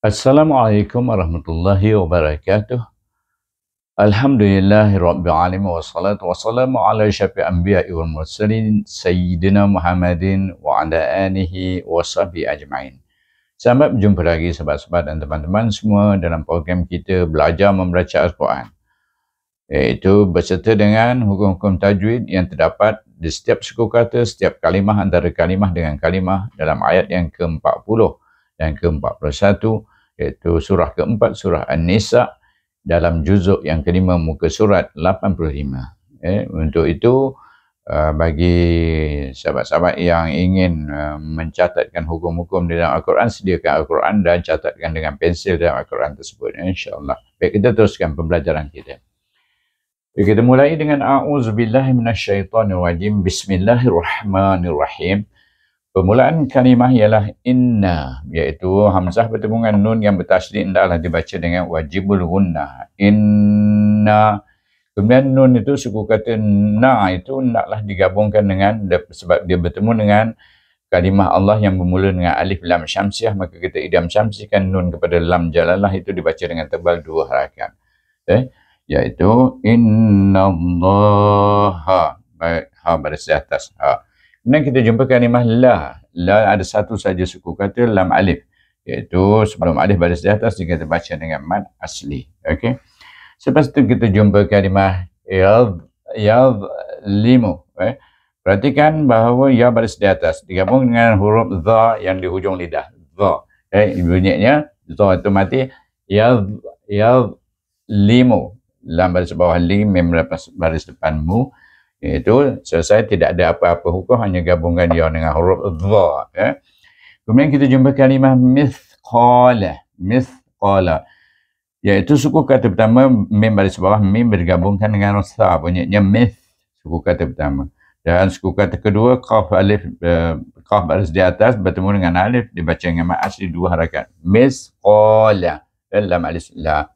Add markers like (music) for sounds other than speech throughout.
Assalamualaikum warahmatullahi wabarakatuh. Alhamdulillahi rabbil alamin wassalatu wassalamu ala syafi'il anbiya wal mursalin sayyidina Muhammadin wa ala wa washabi ajmain. Selamat berjumpa lagi sahabat-sahabat dan teman-teman semua dalam program kita belajar membaca Al-Quran. Iaitu berserta dengan hukum-hukum tajwid yang terdapat di setiap suku kata, setiap kalimah antara kalimah dengan kalimah dalam ayat yang ke-40 yang ke-41 iaitu surah keempat surah An-Nisa dalam juzuk yang kelima muka surat 85. Eh, untuk itu uh, bagi sahabat-sahabat yang ingin uh, mencatatkan hukum-hukum di dalam Al-Quran sediakan Al-Quran dan catatkan dengan pensil dalam Al-Quran tersebut eh, insyaAllah. Baik kita teruskan pembelajaran kita. Baik, kita mulai dengan A'udzubillahiminasyaitanirrajim. Bismillahirrahmanirrahim. Bismillahirrahmanirrahim. Permulaan kalimah ialah inna iaitu hamzah bertemu dengan nun yang bertasydid adalah dibaca dengan wajibul gunnah. Inna kemudian nun itu suku kata na itu hendaklah digabungkan dengan sebab dia bertemu dengan kalimah Allah yang bermula dengan alif lam syamsiah maka kita idam syamsikan nun kepada lam jalalah itu dibaca dengan tebal dua harakan. Eh iaitu innallaha baik ha baris atas ha. Kemudian kita jumpa kalimah la. La ada satu saja suku kata lam alif. Iaitu sebelum alif baris di atas jika kita baca dengan mat asli. Okey. Selepas itu kita jumpa kalimah yad, yad limu. Eh. Perhatikan bahawa ya baris di atas digabung dengan huruf za yang di hujung lidah. Za. Eh, bunyinya za itu mati. Yad, yad limu. Lam baris bawah lim, mem baris depan mu. Itu selesai tidak ada apa-apa hukum hanya gabungkan ya dengan huruf dha ya. Kemudian kita jumpa kalimah mithqala mithqala iaitu suku kata pertama mim baris bawah mim bergabungkan dengan sa bunyinya mith suku kata pertama dan suku kata kedua qaf alif uh, qaf baris di atas bertemu dengan alif dibaca dengan mad asli dua harakat mithqala dalam alif la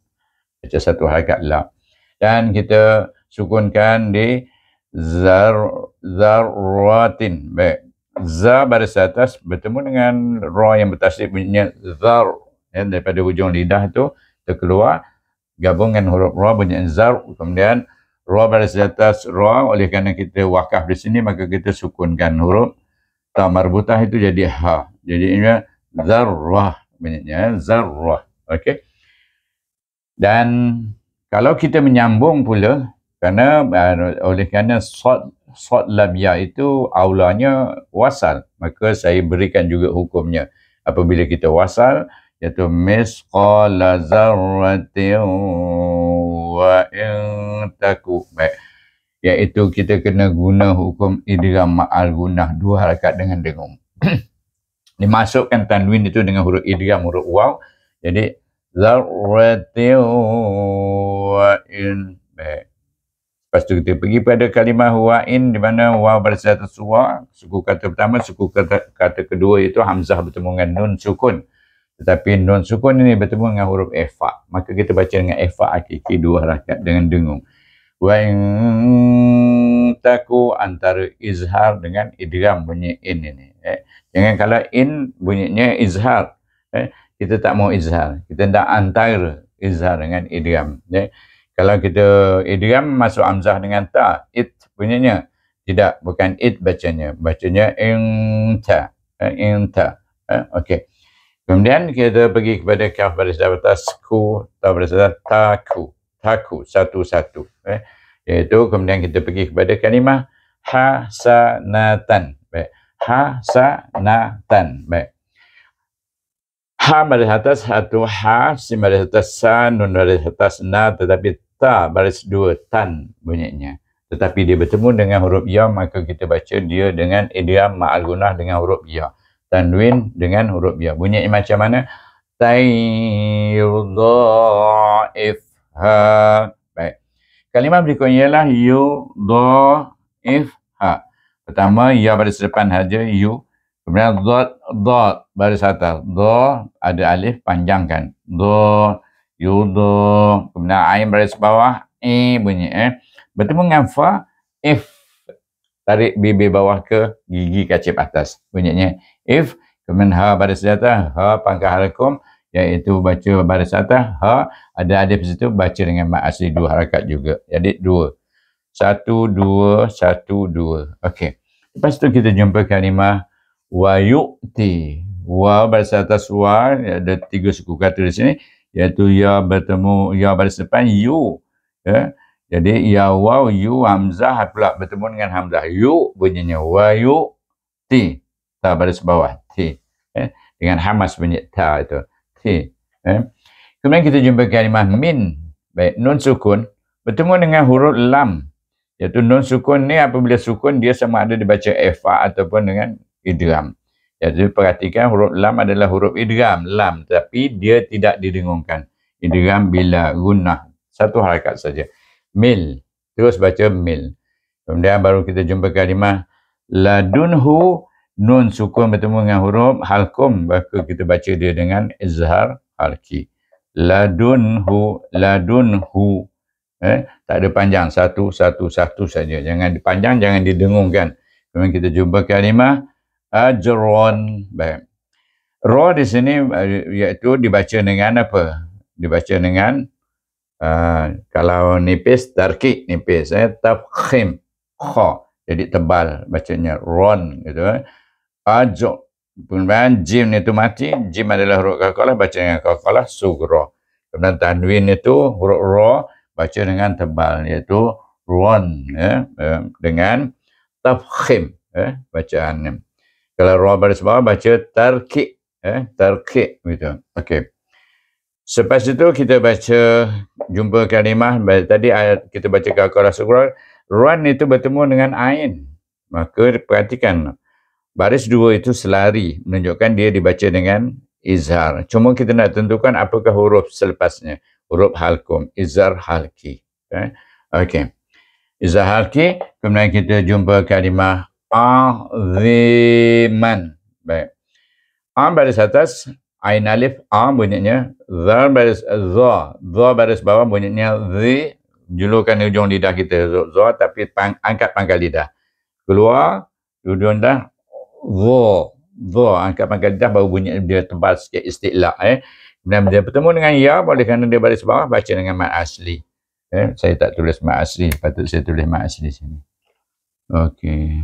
baca satu harakat la dan kita sukunkan di zar zarratin baik za baris atas bertemu dengan ra yang bertasdid bunyinya zar ya, daripada hujung lidah tu terkeluar gabung dengan huruf ra bunyi zar kemudian ra baris atas ra oleh kerana kita wakaf di sini maka kita sukunkan huruf ta marbutah itu jadi ha jadi ini zarrah bunyinya zarrah okey dan kalau kita menyambung pula Karena uh, eh, oleh kerana sod sod lam ya itu aulanya wasal. Maka saya berikan juga hukumnya. Apabila kita wasal, iaitu misqala zarratin wa in taku. Baik. Iaitu kita kena guna hukum idgham ma'al gunah dua harakat dengan dengum. (clears throat) Dimasukkan tanwin itu dengan huruf idgham huruf waw. Jadi zarratin wa in. Baik. Lepas tu kita pergi pada kalimah wa'in di mana waw berasal atas waw. Suku kata pertama, suku kata, kata kedua itu Hamzah bertemu dengan nun sukun. Tetapi nun sukun ini bertemu dengan huruf efa. Maka kita baca dengan efa akiki dua rakyat dengan dengung. Wa'in taku antara izhar dengan idgham bunyi in ini. Eh. Jangan kalau in bunyinya izhar. Eh. Kita tak mau izhar. Kita tak antara izhar dengan idgham. Eh. Kalau kita idiom masuk amzah dengan ta, it punyanya Tidak, bukan it bacanya. Bacanya inta. Eh, inta. Eh, okey. Kemudian kita pergi kepada kaf baris atas ku, ta baris atas taku. Taku, satu-satu. Eh? Iaitu kemudian kita pergi kepada kalimah hasanatan. Baik. Hasanatan. Baik. Ha baris atas satu ha, si baris atas sa, nun baris atas na, tetapi ta baris dua tan bunyinya. Tetapi dia bertemu dengan huruf ya maka kita baca dia dengan idiom ma'al gunah dengan huruf ya. Tanwin dengan huruf ya. Bunyinya macam mana? Tayyudha'if ha. Baik. kalimat berikutnya ialah yudha'if ha. Pertama ya baris depan saja yu. Kemudian dot dot baris atas. Do ada alif panjangkan. Do yudo kemudian ain baris bawah i bunyi eh bertemu dengan fa if tarik bibir bawah ke gigi kacip atas bunyinya if kemudian ha baris atas ha pangkah rekom iaitu baca baris atas ha ada ada di situ baca dengan mak asli dua harakat juga jadi dua satu dua satu dua okey lepas tu kita jumpa kalimah wayukti wa baris atas wa ada tiga suku kata di sini iaitu ya bertemu ya bersepan yu ya jadi ya waw yu hamzah pula bertemu dengan hamzah yu bunyinya wa yu ti ta baris bawah ti eh? Ya. dengan hamas bunyi ta itu ti eh? Ya. kemudian kita jumpa kalimah min baik nun sukun bertemu dengan huruf lam iaitu nun sukun ni apabila sukun dia sama ada dibaca efa ataupun dengan idram Ya, jadi perhatikan huruf lam adalah huruf idgham lam tapi dia tidak didengungkan. Idgham bila gunnah satu harakat saja. Mil terus baca mil. Kemudian baru kita jumpa kalimah ladunhu nun sukun bertemu dengan huruf halkum maka kita baca dia dengan izhar halki. Ladunhu ladunhu eh tak ada panjang satu satu satu saja jangan dipanjang jangan didengungkan. Kemudian kita jumpa kalimah ajron. Baik. Ro di sini eh, iaitu dibaca dengan apa? Dibaca dengan uh, kalau nipis tarkik nipis eh tafkhim kha. Jadi tebal bacanya ron gitu. Eh. Ajok. Kemudian jim itu mati. Jim adalah huruf kakolah. Baca dengan kakolah. Sugro. Kemudian tanwin itu huruf ro. Baca dengan tebal. Iaitu ron. Eh, dengan tafkhim. Eh, bacaannya. Kalau ruang baris bawah baca tarkik. Eh, tarkik gitu. Okey. Selepas itu kita baca jumpa kalimah. Tadi ayat kita baca ke Al-Quran Surah. Ruan itu bertemu dengan Ain. Maka perhatikan. Baris dua itu selari. Menunjukkan dia dibaca dengan Izhar. Cuma kita nak tentukan apakah huruf selepasnya. Huruf Halkum. Izhar Halki. Eh? Okey. Izhar Halki. Kemudian kita jumpa kalimah Aziman. Baik. Am baris atas. Ain alif am bunyinya. Zal baris za. Za baris bawah bunyinya zi. julukan hujung lidah kita. Za tapi pang, angkat pangkal lidah. Keluar. Hujung dah. Za. Za. Angkat pangkal lidah baru bunyi dia tebal sikit istilah. Eh. Dan dia bertemu dengan ya. Boleh kerana dia baris bawah. Baca dengan mat asli. Eh. Saya tak tulis mat asli. Patut saya tulis mat asli sini. Okay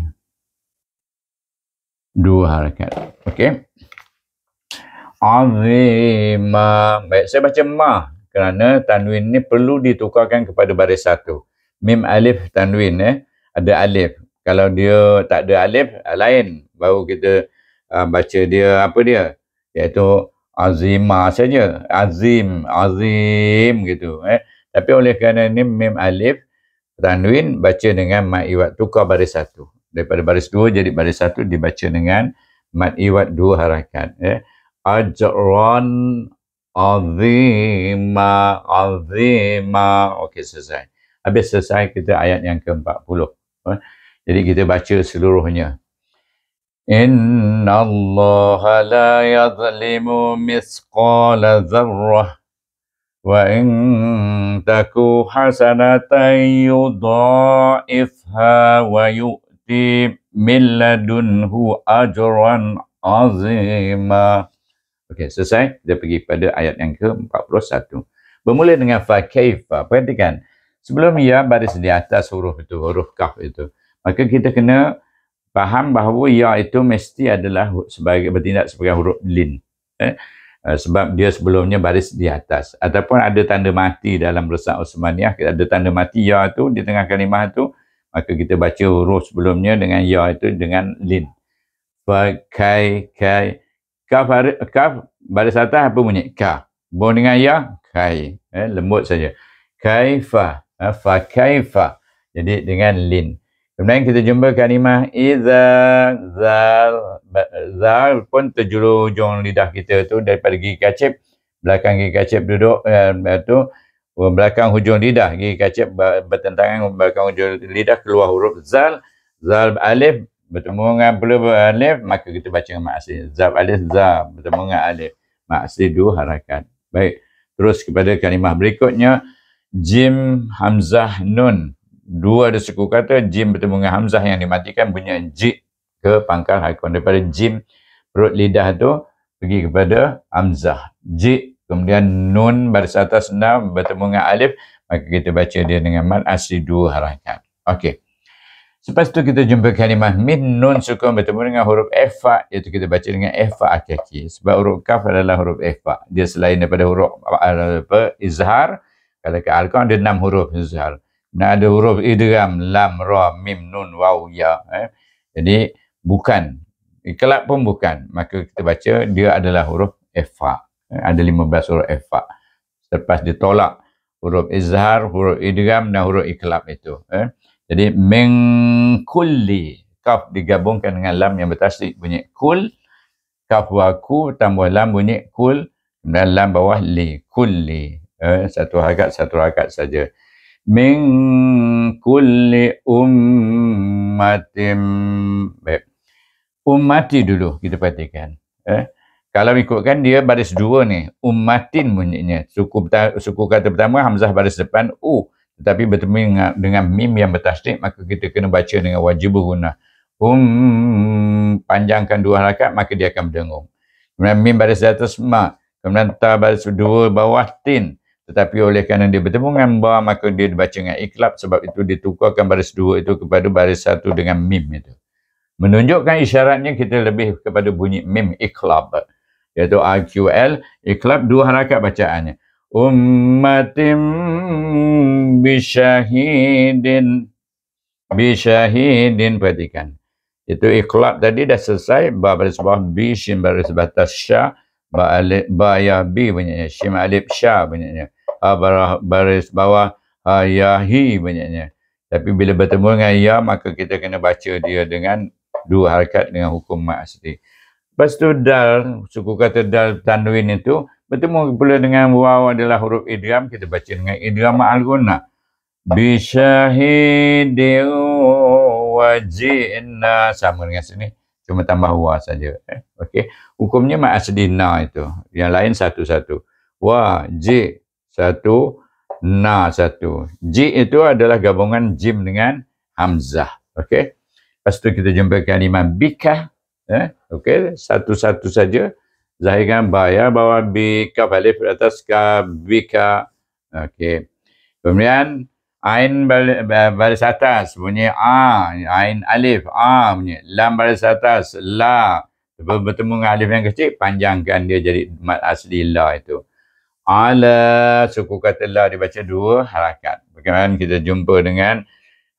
dua harakat. Okey. Azima. Baik, saya baca ma kerana tanwin ni perlu ditukarkan kepada baris satu. Mim alif tanwin eh. Ada alif. Kalau dia tak ada alif, eh, lain. Baru kita uh, baca dia apa dia. Iaitu azima saja. Azim. Azim gitu. Eh. Tapi oleh kerana ni mim alif tanwin baca dengan ma'iwat tukar baris satu daripada baris dua jadi baris satu dibaca dengan mad iwat dua harakat ya ajran azima azima okey selesai habis selesai kita ayat yang ke-40 eh. jadi kita baca seluruhnya inna allah la yazlimu misqala dzarrah wa in taku hasanatan yudha'ifha wa يُؤْتِ مِنْ لَدُنْهُ أَجْرًا عَظِيمًا Okey, selesai. Dia pergi pada ayat yang ke-41. Bermula dengan fa-kaifa. Perhatikan. Sebelum ya baris di atas huruf itu, huruf kaf itu. Maka kita kena faham bahawa ya itu mesti adalah sebagai bertindak sebagai huruf lin. Eh? eh? sebab dia sebelumnya baris di atas ataupun ada tanda mati dalam resak Osmaniyah ada tanda mati ya tu di tengah kalimah tu maka kita baca huruf sebelumnya dengan ya itu dengan lin fa kai kai kaf kaf baris atas apa bunyi ka bun dengan ya kai eh, lembut saja kaifa eh, fa ha, kaifa jadi dengan lin kemudian kita jumpa kalimah iza zal zal pun terjulur hujung lidah kita tu daripada gigi kacip belakang gigi kacip duduk eh, tu belakang hujung lidah gigi kacip bertentangan belakang hujung lidah keluar huruf zal zal alif bertemu dengan pula alif maka kita baca dengan maksi zal alif zal bertemu dengan alif maksi dua harakat baik terus kepada kalimah berikutnya jim hamzah nun dua ada suku kata jim bertemu dengan hamzah yang dimatikan bunyi jik ke pangkal hakon daripada jim perut lidah tu pergi kepada hamzah jik kemudian nun baris atas enam bertemu dengan alif maka kita baca dia dengan mad asli dua harakat okey Selepas itu kita jumpa kalimah min nun sukun bertemu dengan huruf effa iaitu kita baca dengan effa akaki sebab huruf kaf adalah huruf effa dia selain daripada huruf apa izhar kalau ke alqan ada enam huruf izhar dan ada huruf idgham lam ra mim nun waw ya eh. jadi bukan ikhlas pun bukan maka kita baca dia adalah huruf effa Eh, ada 15 huruf ifa selepas ditolak huruf izhar huruf idgham dan huruf iklab itu eh? jadi mengkulli kaf digabungkan dengan lam yang bertasdik bunyi kul kaf wa ku tambah lam bunyi kul dan lam bawah li kulli eh? satu harakat satu harakat saja min kulli ummatim ummati dulu kita perhatikan eh? kalau ikutkan dia baris dua ni ummatin bunyinya suku suku kata pertama hamzah baris depan u tetapi bertemu dengan, dengan mim yang bertasdik maka kita kena baca dengan wajib guna um panjangkan dua harakat maka dia akan berdengung kemudian mim baris atas ma kemudian ta baris dua bawah tin tetapi oleh kerana dia bertemu dengan ba maka dia dibaca dengan ikhlab sebab itu ditukarkan baris dua itu kepada baris satu dengan mim itu menunjukkan isyaratnya kita lebih kepada bunyi mim ikhlab iaitu RQL Iklab dua harakat bacaannya Ummatim bisyahidin bisyahidin perhatikan itu iklab. tadi dah selesai ba pada sebuah bi shin pada sebatas sya ba alif ba ya bi bunyinya shin alif sya bunyinya abarah ha, baris bawah ha ya hi bunyinya tapi bila bertemu dengan ya maka kita kena baca dia dengan dua harakat dengan hukum mad asli Lepas tu dal, suku kata dal tanwin itu bertemu pula dengan waw adalah huruf idgham kita baca dengan idgham al guna Bishahidu wajinna sama dengan sini cuma tambah wa saja eh? okey hukumnya ma asdina itu yang lain satu-satu wa satu na satu j itu adalah gabungan jim dengan hamzah okey lepas tu kita jumpa kalimah bikah eh? okey satu-satu saja zahirkan bahaya bawa bi kaf alif atas ka bi ka okey kemudian ain baris atas bunyi a ain alif a bunyi lam baris atas la bertemu dengan alif yang kecil panjangkan dia jadi mad asli la itu ala suku kata la dibaca dua harakat bagaimana kita jumpa dengan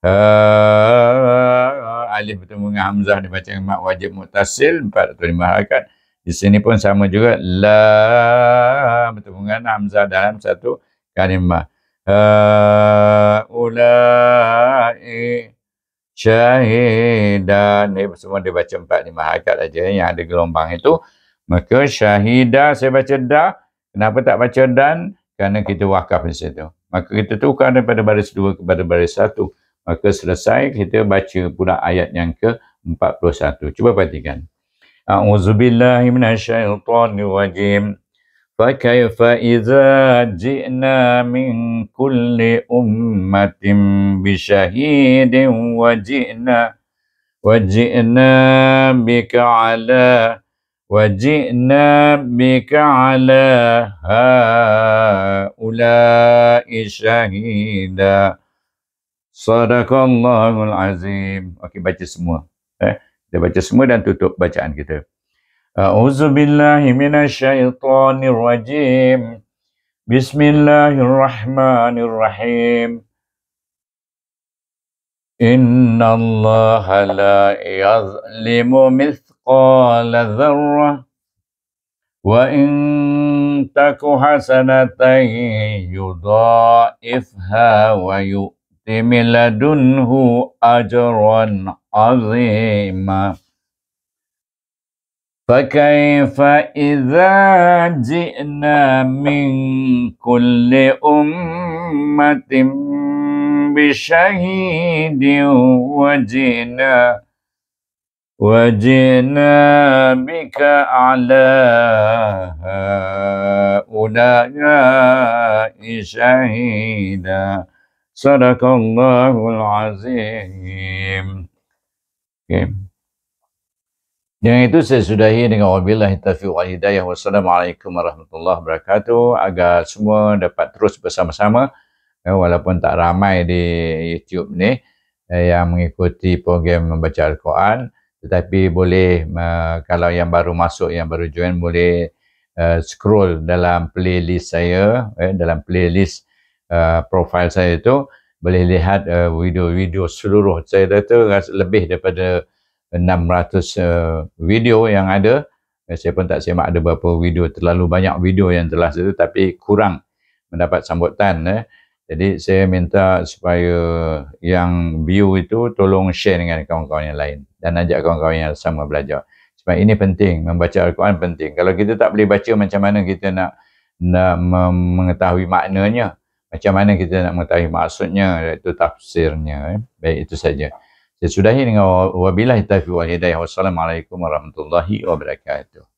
Ah, alif bertemu dengan Hamzah dia baca mat wajib mutasil 405 harakat. Di sini pun sama juga la bertemu dengan Hamzah dalam satu kalimah. Ah, ulai syahidan ni semua dia baca 405 harakat aja yang ada gelombang itu. Maka syahida saya baca dah. Kenapa tak baca dan? Kerana kita wakaf di situ. Maka kita tukar daripada baris dua kepada baris satu. Maka selesai kita baca pula ayat yang ke-41. Cuba perhatikan. A'udzubillahi minasyaitonirrajim. فكيف إذا جئنا من كل أمة بشهيد وجئنا وجئنا بك على وجئنا بك على ulai شهيداً Sadaqallahul azim. Okey baca semua. Eh, dia baca semua dan tutup bacaan kita. A'udzu billahi minasyaitonir rajim. Bismillahirrahmanirrahim. Inna Allah la yazlimu mithqala dharrah wa in taku hasanatan yudha'ifha wa yu'a من لدنه أجرا عظيما فكيف إذا جئنا من كل أمة بشهيد وجئنا وجئنا بك على هؤلاء شهيدا صدق الله العظيم Yang itu saya sudahi dengan wabillahi taufiq wal hidayah. Wassalamualaikum warahmatullahi wabarakatuh. Agar semua dapat terus bersama-sama eh, walaupun tak ramai di YouTube ni eh, yang mengikuti program membaca Al-Quran tetapi boleh eh, kalau yang baru masuk yang baru join boleh scroll dalam playlist saya dalam playlist Uh, profile saya itu boleh lihat uh, video-video seluruh saya itu lebih daripada 600 uh, video yang ada eh, saya pun tak semak ada berapa video terlalu banyak video yang telah itu tapi kurang mendapat sambutan eh. jadi saya minta supaya yang view itu tolong share dengan kawan-kawan yang lain dan ajak kawan-kawan yang sama belajar sebab ini penting membaca Al-Quran penting kalau kita tak boleh baca macam mana kita nak, nak mengetahui maknanya macam mana kita nak mengetahui maksudnya iaitu tafsirnya eh? baik itu saja. Saya sudahi dengan wabillahi taufiq wal hidayah. Wassalamualaikum warahmatullahi wabarakatuh.